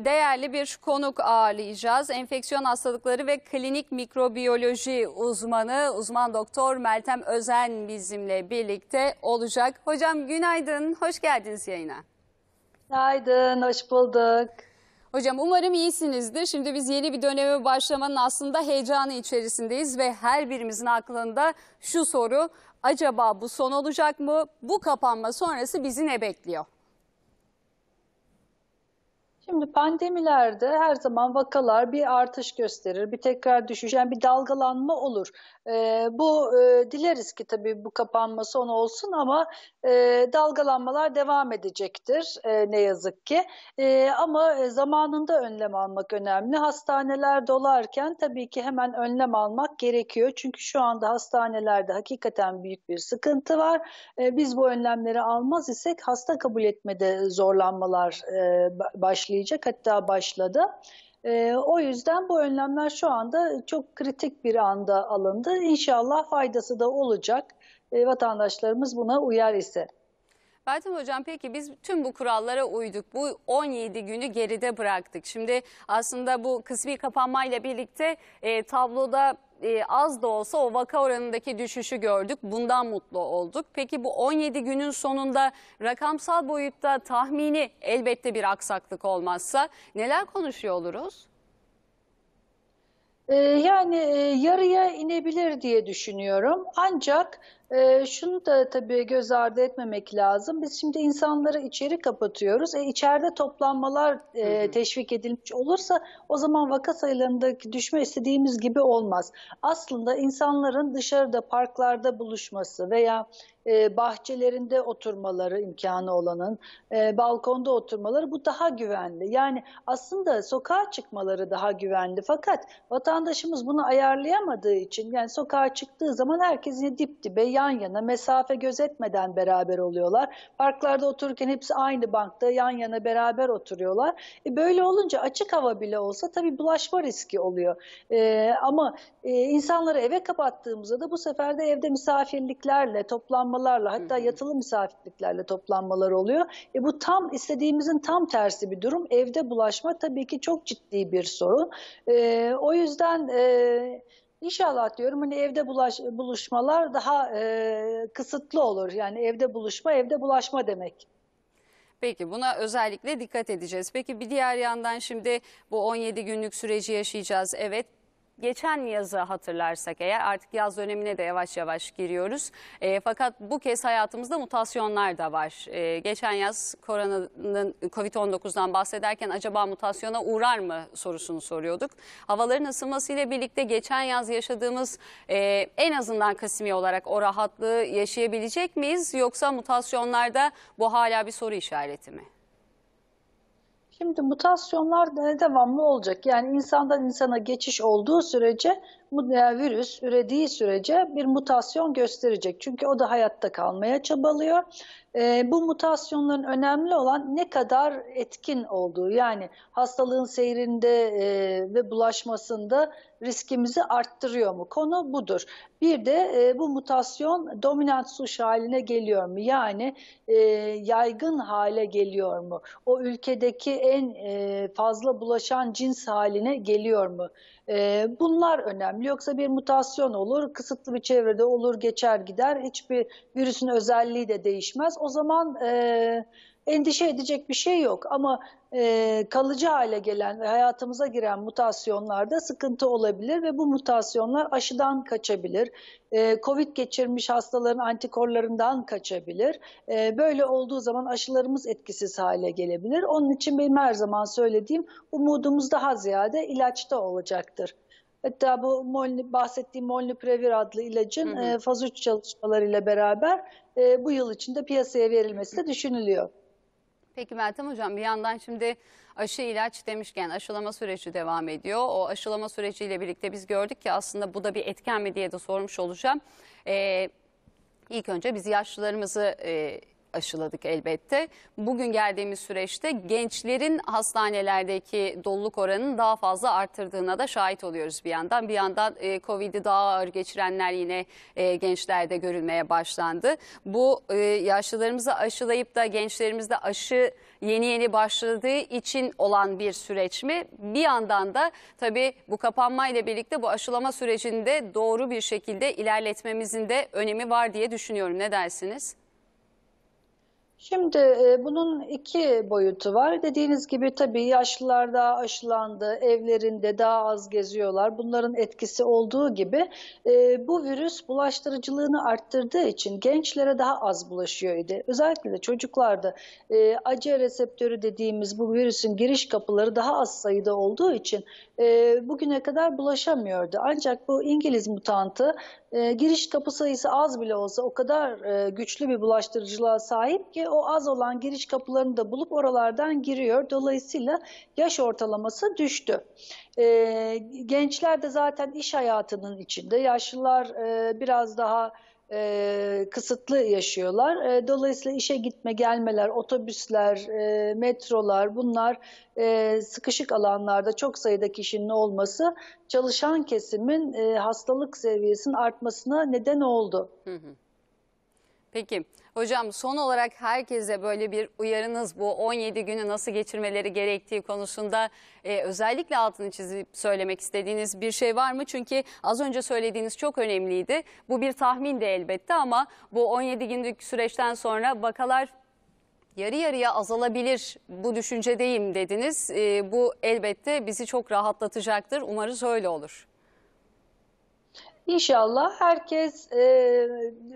Değerli bir konuk ağırlayacağız. Enfeksiyon hastalıkları ve klinik mikrobiyoloji uzmanı, uzman doktor Meltem Özen bizimle birlikte olacak. Hocam günaydın, hoş geldiniz yayına. Günaydın, hoş bulduk. Hocam umarım iyisinizdir. Şimdi biz yeni bir döneme başlamanın aslında heyecanı içerisindeyiz ve her birimizin aklında şu soru, acaba bu son olacak mı? Bu kapanma sonrası bizi ne bekliyor? Şimdi pandemilerde her zaman vakalar bir artış gösterir, bir tekrar düşüş, yani bir dalgalanma olur. E, bu e, dileriz ki tabii bu kapanma son olsun ama e, dalgalanmalar devam edecektir e, ne yazık ki. E, ama e, zamanında önlem almak önemli. Hastaneler dolarken tabii ki hemen önlem almak gerekiyor. Çünkü şu anda hastanelerde hakikaten büyük bir sıkıntı var. E, biz bu önlemleri almaz isek hasta kabul etmede zorlanmalar e, başlıyor başlayacak hatta başladı. E, o yüzden bu önlemler şu anda çok kritik bir anda alındı. İnşallah faydası da olacak e, vatandaşlarımız buna uyar ise. Fatih Hocam peki biz tüm bu kurallara uyduk. Bu 17 günü geride bıraktık. Şimdi aslında bu kısmi kapanmayla birlikte e, tabloda e, az da olsa o vaka oranındaki düşüşü gördük. Bundan mutlu olduk. Peki bu 17 günün sonunda rakamsal boyutta tahmini elbette bir aksaklık olmazsa neler konuşuyor oluruz? Ee, yani e, yarıya inebilir diye düşünüyorum. Ancak e, şunu da tabii göz ardı etmemek lazım. Biz şimdi insanları içeri kapatıyoruz. E, içeride toplanmalar e, teşvik edilmiş olursa o zaman vaka sayılarındaki düşme istediğimiz gibi olmaz. Aslında insanların dışarıda parklarda buluşması veya e, bahçelerinde oturmaları imkanı olanın, e, balkonda oturmaları bu daha güvenli. Yani aslında sokağa çıkmaları daha güvenli fakat vatandaşımız bunu ayarlayamadığı için yani sokağa çıktığı zaman herkes yine dip dibe yan yana mesafe gözetmeden beraber oluyorlar. Parklarda otururken hepsi aynı bankta yan yana beraber oturuyorlar. E, böyle olunca açık hava bile olsa tabii bulaşma riski oluyor. E, ama e, insanları eve kapattığımızda da bu sefer de evde misafirliklerle, toplanma toplanmalarla hatta yatılı misafirliklerle toplanmalar oluyor. E bu tam istediğimizin tam tersi bir durum. Evde bulaşma tabii ki çok ciddi bir sorun. E, o yüzden... E, İnşallah diyorum hani evde bulaş, buluşmalar daha e, kısıtlı olur. Yani evde buluşma, evde bulaşma demek. Peki buna özellikle dikkat edeceğiz. Peki bir diğer yandan şimdi bu 17 günlük süreci yaşayacağız. Evet geçen yazı hatırlarsak eğer artık yaz dönemine de yavaş yavaş giriyoruz. E, fakat bu kez hayatımızda mutasyonlar da var. E, geçen yaz koronanın Covid-19'dan bahsederken acaba mutasyona uğrar mı sorusunu soruyorduk. Havaların ısınmasıyla birlikte geçen yaz yaşadığımız e, en azından kasmi olarak o rahatlığı yaşayabilecek miyiz? Yoksa mutasyonlarda bu hala bir soru işareti mi? Şimdi mutasyonlar devamlı olacak. Yani insandan insana geçiş olduğu sürece bu e, virüs ürediği sürece bir mutasyon gösterecek. Çünkü o da hayatta kalmaya çabalıyor e, bu mutasyonların önemli olan ne kadar etkin olduğu yani hastalığın seyrinde e, ve bulaşmasında riskimizi arttırıyor mu? Konu budur. Bir de e, bu mutasyon dominant suç haline geliyor mu? Yani e, yaygın hale geliyor mu? O ülkedeki en e, fazla bulaşan cins haline geliyor mu? E, bunlar önemli. Yoksa bir mutasyon olur, kısıtlı bir çevrede olur, geçer gider. Hiçbir virüsün özelliği de değişmez o zaman e, endişe edecek bir şey yok. Ama e, kalıcı hale gelen ve hayatımıza giren mutasyonlarda sıkıntı olabilir ve bu mutasyonlar aşıdan kaçabilir. E, Covid geçirmiş hastaların antikorlarından kaçabilir. E, böyle olduğu zaman aşılarımız etkisiz hale gelebilir. Onun için benim her zaman söylediğim umudumuz daha ziyade ilaçta olacaktır. Hatta bu Molni, bahsettiğim Molnupiravir adlı ilacın hı hı. E, faz 3 çalışmalarıyla beraber e, bu yıl içinde piyasaya verilmesi de düşünülüyor. Peki Meltem Hocam bir yandan şimdi aşı ilaç demişken aşılama süreci devam ediyor. O aşılama süreciyle birlikte biz gördük ki aslında bu da bir etken mi diye de sormuş olacağım. Ee, ilk önce biz yaşlılarımızı... E, aşıladık elbette. Bugün geldiğimiz süreçte gençlerin hastanelerdeki doluluk oranının daha fazla arttırdığına da şahit oluyoruz bir yandan. Bir yandan e, Covid'i daha ağır geçirenler yine e, gençlerde görülmeye başlandı. Bu e, yaşlılarımızı aşılayıp da gençlerimizde aşı yeni yeni başladığı için olan bir süreç mi? Bir yandan da tabii bu kapanma ile birlikte bu aşılama sürecinde doğru bir şekilde ilerletmemizin de önemi var diye düşünüyorum. Ne dersiniz? Şimdi e, bunun iki boyutu var. Dediğiniz gibi tabii yaşlılar daha aşılandı, evlerinde daha az geziyorlar. Bunların etkisi olduğu gibi e, bu virüs bulaştırıcılığını arttırdığı için gençlere daha az bulaşıyordu. Özellikle de çocuklarda e, acı reseptörü dediğimiz bu virüsün giriş kapıları daha az sayıda olduğu için e, bugüne kadar bulaşamıyordu. Ancak bu İngiliz mutantı e, giriş kapı sayısı az bile olsa o kadar e, güçlü bir bulaştırıcılığa sahip ki o az olan giriş kapılarını da bulup oralardan giriyor. Dolayısıyla yaş ortalaması düştü. E, gençler de zaten iş hayatının içinde. Yaşlılar e, biraz daha e, kısıtlı yaşıyorlar. E, dolayısıyla işe gitme gelmeler, otobüsler, e, metrolar bunlar e, sıkışık alanlarda çok sayıda kişinin olması çalışan kesimin e, hastalık seviyesinin artmasına neden oldu. Hı hı. Peki hocam son olarak herkese böyle bir uyarınız bu 17 günü nasıl geçirmeleri gerektiği konusunda e, özellikle altını çizip söylemek istediğiniz bir şey var mı? Çünkü az önce söylediğiniz çok önemliydi. Bu bir tahmin de elbette ama bu 17 günlük süreçten sonra bakalar yarı yarıya azalabilir bu düşüncedeyim dediniz. E, bu elbette bizi çok rahatlatacaktır. Umarız öyle olur. İnşallah herkes e,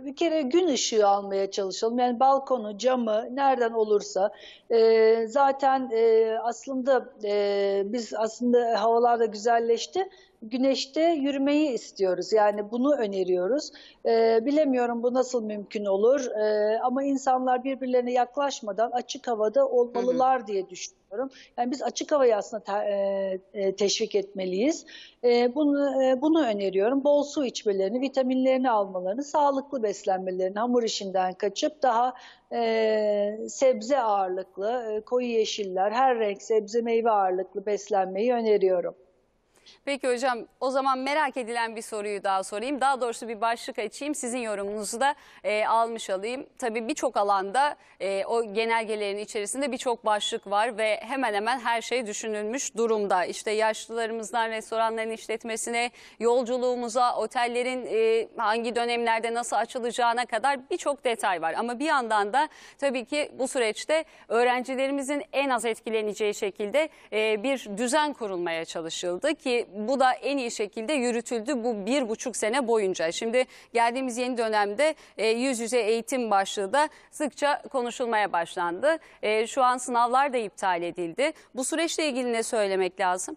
bir kere gün ışığı almaya çalışalım. Yani balkonu, camı nereden olursa e, zaten e, aslında e, biz aslında havalar da güzelleşti güneşte yürümeyi istiyoruz. Yani bunu öneriyoruz. E, bilemiyorum bu nasıl mümkün olur e, ama insanlar birbirlerine yaklaşmadan açık havada olmalılar hı hı. diye düşünüyorum. Yani biz açık havayı aslında te, e, e teşvik etmeliyiz. E, bunu, e, bunu öneriyorum. Bol su içmelerini, vitaminlerini almalarını, sağlıklı beslenmelerini, hamur işinden kaçıp daha e, sebze ağırlıklı, e, koyu yeşiller, her renk sebze meyve ağırlıklı beslenmeyi öneriyorum. Peki hocam o zaman merak edilen bir soruyu daha sorayım. Daha doğrusu bir başlık açayım. Sizin yorumunuzu da e, almış alayım. Tabii birçok alanda e, o genelgelerin içerisinde birçok başlık var ve hemen hemen her şey düşünülmüş durumda. İşte yaşlılarımızdan restoranların işletmesine, yolculuğumuza, otellerin e, hangi dönemlerde nasıl açılacağına kadar birçok detay var. Ama bir yandan da tabii ki bu süreçte öğrencilerimizin en az etkileneceği şekilde e, bir düzen kurulmaya çalışıldı ki bu da en iyi şekilde yürütüldü bu bir buçuk sene boyunca. Şimdi geldiğimiz yeni dönemde e, yüz yüze eğitim başlığı da sıkça konuşulmaya başlandı. E, şu an sınavlar da iptal edildi. Bu süreçle ilgili ne söylemek lazım?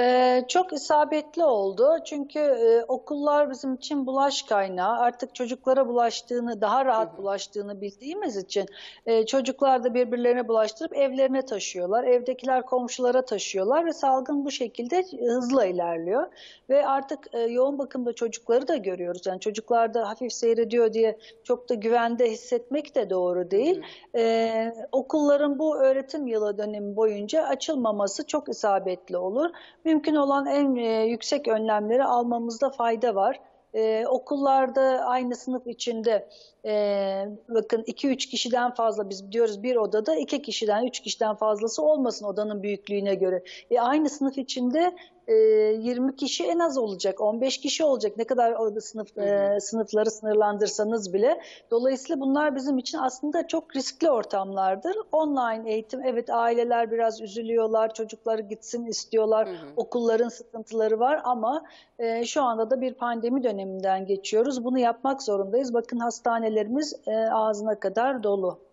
Ee, çok isabetli oldu çünkü e, okullar bizim için bulaş kaynağı. Artık çocuklara bulaştığını, daha rahat bulaştığını bildiğimiz için e, çocuklar da birbirlerine bulaştırıp evlerine taşıyorlar. Evdekiler komşulara taşıyorlar ve salgın bu şekilde e, hızla ilerliyor. Ve artık e, yoğun bakımda çocukları da görüyoruz. Yani çocuklarda hafif seyrediyor diye çok da güvende hissetmek de doğru değil. E, okulların bu öğretim yılı dönemi boyunca açılmaması çok isabetli olur mümkün olan en e, yüksek önlemleri almamızda fayda var. Ee, okullarda aynı sınıf içinde e, bakın 2-3 kişiden fazla biz diyoruz bir odada 2 kişiden 3 kişiden fazlası olmasın odanın büyüklüğüne göre. E, aynı sınıf içinde 20 e, kişi en az olacak, 15 kişi olacak. Ne kadar sınıf e, sınıfları sınırlandırsanız bile. Dolayısıyla bunlar bizim için aslında çok riskli ortamlardır. Online eğitim, evet aileler biraz üzülüyorlar, çocukları gitsin istiyorlar, hı hı. okulların sıkıntıları var ama e, şu anda da bir pandemi döneminden geçiyoruz. Bunu yapmak zorundayız. Bakın hastanelerimiz e, ağzına kadar dolu.